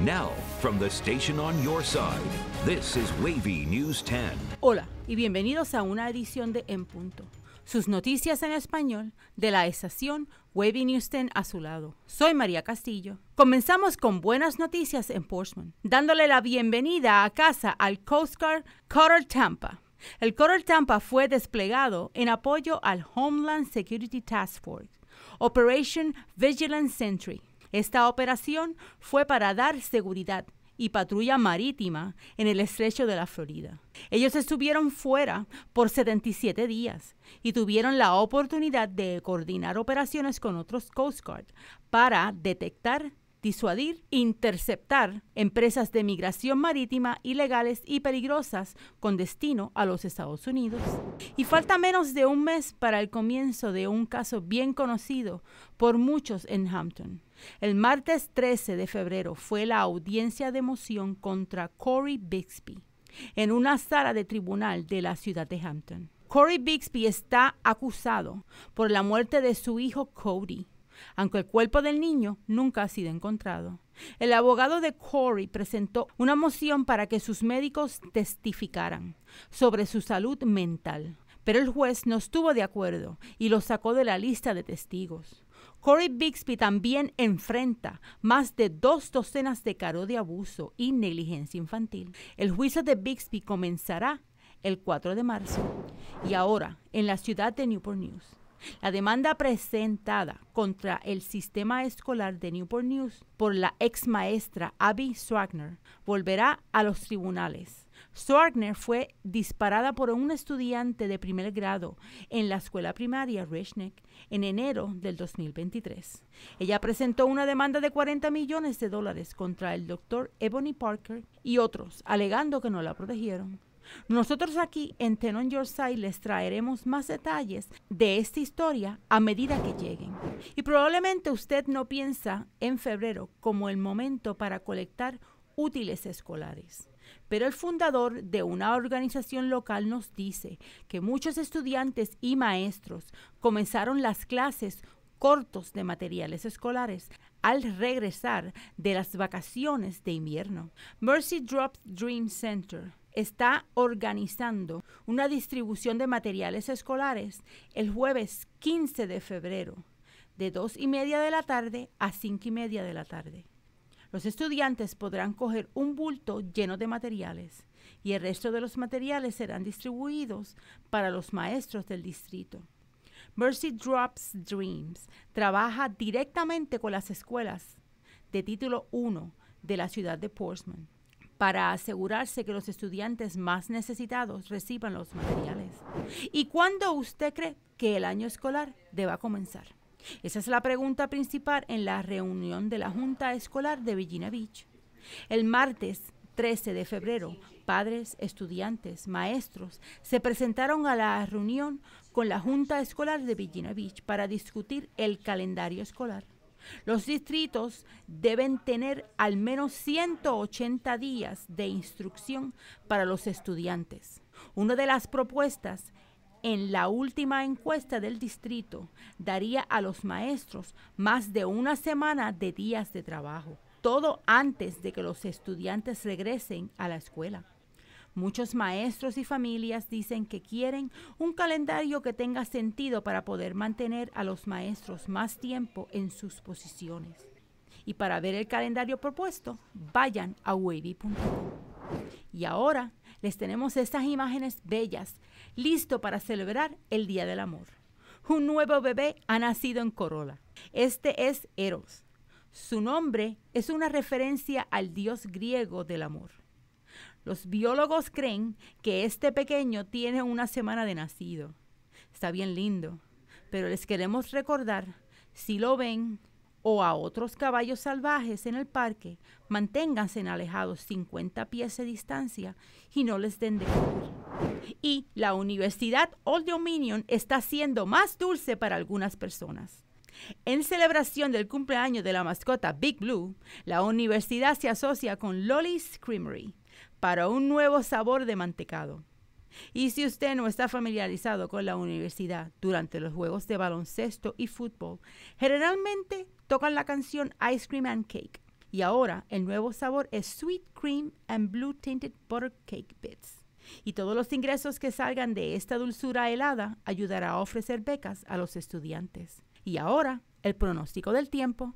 Now, from the station on your side, this is Wavy News 10. Hola y bienvenidos a una edición de En Punto. Sus noticias en español de la estación Wavy News 10 a su lado. Soy María Castillo. Comenzamos con buenas noticias en Portsmouth, dándole la bienvenida a casa al Coast Guard Cutter Tampa. El Coral Tampa fue desplegado en apoyo al Homeland Security Task Force, Operation Vigilance Sentry esta operación fue para dar seguridad y patrulla marítima en el estrecho de la Florida. Ellos estuvieron fuera por 77 días y tuvieron la oportunidad de coordinar operaciones con otros Coast Guard para detectar, disuadir, interceptar empresas de migración marítima ilegales y peligrosas con destino a los Estados Unidos. Y falta menos de un mes para el comienzo de un caso bien conocido por muchos en Hampton. El martes 13 de febrero fue la audiencia de moción contra Corey Bixby en una sala de tribunal de la ciudad de Hampton. Corey Bixby está acusado por la muerte de su hijo Cody, aunque el cuerpo del niño nunca ha sido encontrado. El abogado de Corey presentó una moción para que sus médicos testificaran sobre su salud mental, pero el juez no estuvo de acuerdo y lo sacó de la lista de testigos. Corey Bixby también enfrenta más de dos docenas de cargos de abuso y negligencia infantil. El juicio de Bixby comenzará el 4 de marzo y ahora en la ciudad de Newport News. La demanda presentada contra el sistema escolar de Newport News por la ex maestra Abby Swagner volverá a los tribunales Sorgner fue disparada por un estudiante de primer grado en la escuela primaria Resnick en enero del 2023. Ella presentó una demanda de 40 millones de dólares contra el doctor Ebony Parker y otros, alegando que no la protegieron. Nosotros aquí en Tenon Your Side les traeremos más detalles de esta historia a medida que lleguen. Y probablemente usted no piensa en febrero como el momento para colectar útiles escolares. Pero el fundador de una organización local nos dice que muchos estudiantes y maestros comenzaron las clases cortos de materiales escolares al regresar de las vacaciones de invierno. Mercy Drop Dream Center está organizando una distribución de materiales escolares el jueves 15 de febrero de dos y media de la tarde a cinco y media de la tarde. Los estudiantes podrán coger un bulto lleno de materiales y el resto de los materiales serán distribuidos para los maestros del distrito. Mercy Drops Dreams trabaja directamente con las escuelas de título 1 de la ciudad de Portsmouth para asegurarse que los estudiantes más necesitados reciban los materiales. ¿Y cuándo usted cree que el año escolar deba comenzar? Esa es la pregunta principal en la reunión de la Junta Escolar de Virginia Beach. El martes 13 de febrero, padres, estudiantes, maestros se presentaron a la reunión con la Junta Escolar de Virginia Beach para discutir el calendario escolar. Los distritos deben tener al menos 180 días de instrucción para los estudiantes. Una de las propuestas en la última encuesta del distrito daría a los maestros más de una semana de días de trabajo, todo antes de que los estudiantes regresen a la escuela. Muchos maestros y familias dicen que quieren un calendario que tenga sentido para poder mantener a los maestros más tiempo en sus posiciones. Y para ver el calendario propuesto, vayan a wavy.com. Y ahora les tenemos estas imágenes bellas, listo para celebrar el Día del Amor. Un nuevo bebé ha nacido en Corola. Este es Eros. Su nombre es una referencia al dios griego del amor. Los biólogos creen que este pequeño tiene una semana de nacido. Está bien lindo, pero les queremos recordar, si lo ven, o a otros caballos salvajes en el parque, manténganse en alejados 50 pies de distancia y no les den de comer. Y la Universidad Old Dominion está siendo más dulce para algunas personas. En celebración del cumpleaños de la mascota Big Blue, la universidad se asocia con Lolly's Creamery para un nuevo sabor de mantecado. Y si usted no está familiarizado con la universidad durante los juegos de baloncesto y fútbol, generalmente tocan la canción Ice Cream and Cake. Y ahora el nuevo sabor es Sweet Cream and Blue Tinted Butter Cake Bits. Y todos los ingresos que salgan de esta dulzura helada ayudará a ofrecer becas a los estudiantes. Y ahora el pronóstico del tiempo.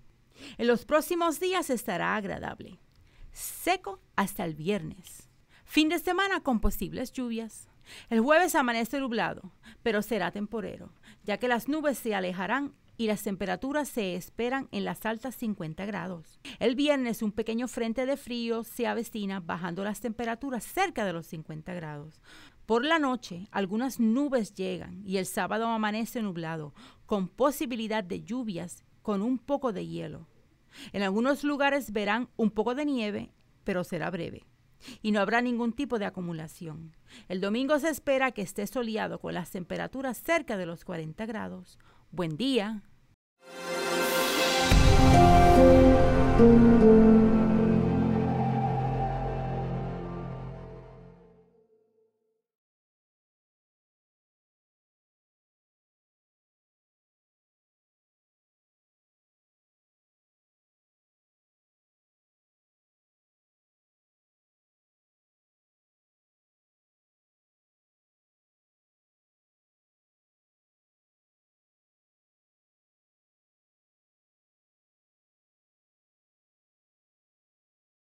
En los próximos días estará agradable. Seco hasta el viernes. Fin de semana con posibles lluvias. El jueves amanece nublado, pero será temporero, ya que las nubes se alejarán y las temperaturas se esperan en las altas 50 grados. El viernes un pequeño frente de frío se avecina bajando las temperaturas cerca de los 50 grados. Por la noche, algunas nubes llegan y el sábado amanece nublado, con posibilidad de lluvias con un poco de hielo. En algunos lugares verán un poco de nieve, pero será breve. Y no habrá ningún tipo de acumulación. El domingo se espera que esté soleado con las temperaturas cerca de los 40 grados, Buen día.